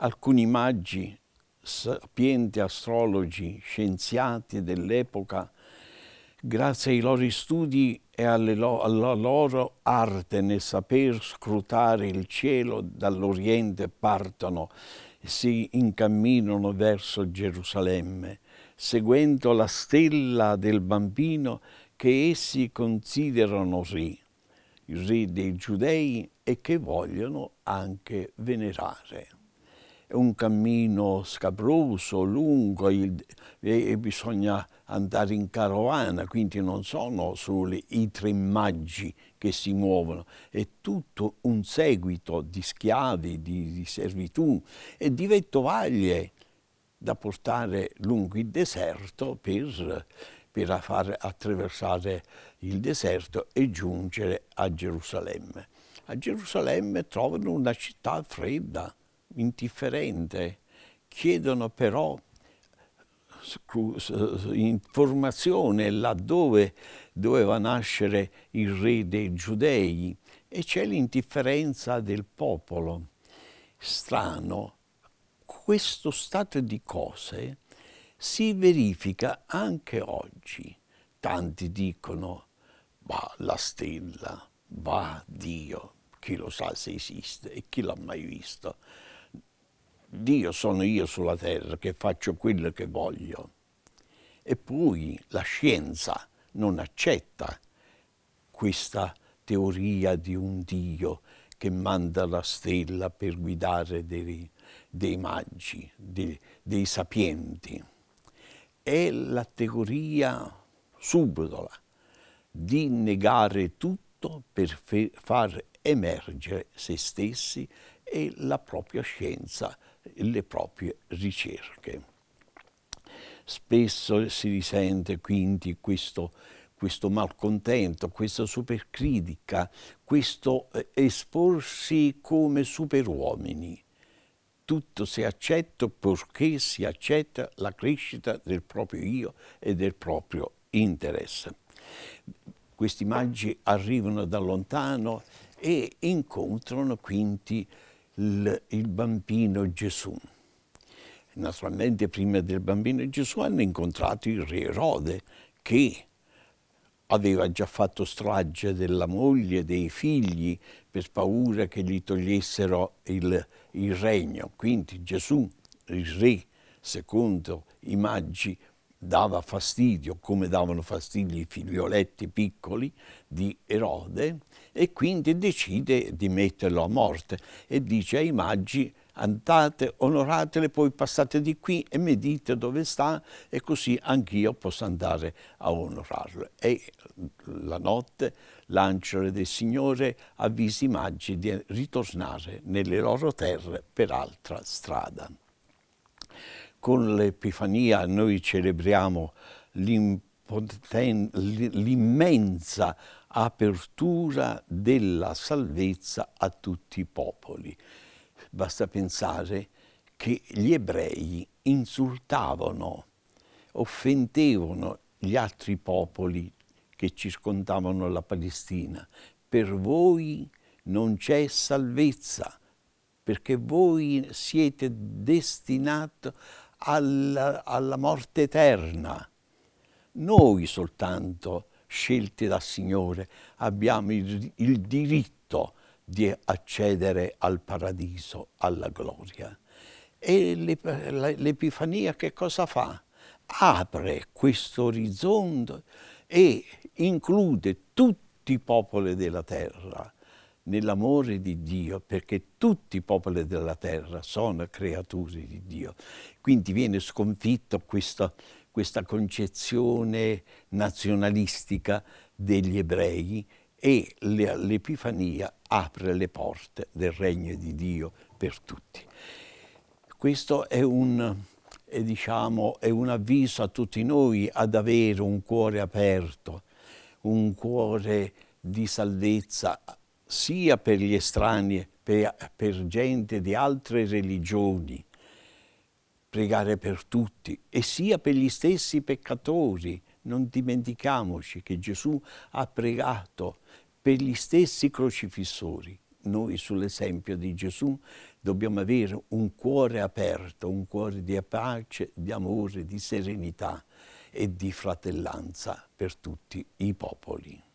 alcuni maggi, sapienti astrologi, scienziati dell'epoca, grazie ai loro studi e lo alla loro arte nel saper scrutare il cielo dall'Oriente partono e si incamminano verso Gerusalemme, seguendo la stella del bambino che essi considerano re, il re dei giudei e che vogliono anche venerare è un cammino scabroso, lungo, il, e, e, bisogna andare in carovana, quindi non sono solo i tre maggi che si muovono, è tutto un seguito di schiavi, di, di servitù e di vettovaglie da portare lungo il deserto per, per far attraversare il deserto e giungere a Gerusalemme. A Gerusalemme trovano una città fredda, indifferente, chiedono però informazione laddove doveva nascere il re dei giudei e c'è l'indifferenza del popolo. Strano, questo stato di cose si verifica anche oggi. Tanti dicono, va la stella, va Dio, chi lo sa se esiste e chi l'ha mai visto. Dio sono io sulla terra che faccio quello che voglio. E poi la scienza non accetta questa teoria di un Dio che manda la stella per guidare dei, dei maggi, dei, dei sapienti. È la teoria subdola di negare tutto per far emergere se stessi e la propria scienza le proprie ricerche. Spesso si risente quindi questo, questo malcontento, questa supercritica, questo eh, esporsi come superuomini. Tutto si accetta purché si accetta la crescita del proprio io e del proprio interesse. Questi maggi arrivano da lontano e incontrano quindi il bambino Gesù. Naturalmente prima del bambino Gesù hanno incontrato il re Erode che aveva già fatto strage della moglie, dei figli, per paura che gli togliessero il, il regno. Quindi Gesù, il re, secondo i maggi, dava fastidio, come davano fastidio i figlioletti piccoli di Erode, e quindi decide di metterlo a morte e dice ai maggi andate, onoratele, poi passate di qui e mi dite dove sta e così anch'io posso andare a onorarlo. E la notte l'angelo del Signore avvisa i maggi di ritornare nelle loro terre per altra strada con l'Epifania noi celebriamo l'immensa apertura della salvezza a tutti i popoli. Basta pensare che gli ebrei insultavano, offendevano gli altri popoli che circondavano la Palestina. Per voi non c'è salvezza, perché voi siete destinati alla, alla morte eterna. Noi soltanto, scelti dal Signore, abbiamo il, il diritto di accedere al paradiso, alla gloria. E l'Epifania che cosa fa? Apre questo orizzonte e include tutti i popoli della terra nell'amore di Dio, perché tutti i popoli della terra sono creature di Dio. Quindi viene sconfitta questa, questa concezione nazionalistica degli ebrei e l'Epifania apre le porte del regno di Dio per tutti. Questo è un, è, diciamo, è un avviso a tutti noi ad avere un cuore aperto, un cuore di salvezza sia per gli estranei, per, per gente di altre religioni, pregare per tutti e sia per gli stessi peccatori. Non dimentichiamoci che Gesù ha pregato per gli stessi crocifissori. Noi sull'esempio di Gesù dobbiamo avere un cuore aperto, un cuore di pace, di amore, di serenità e di fratellanza per tutti i popoli.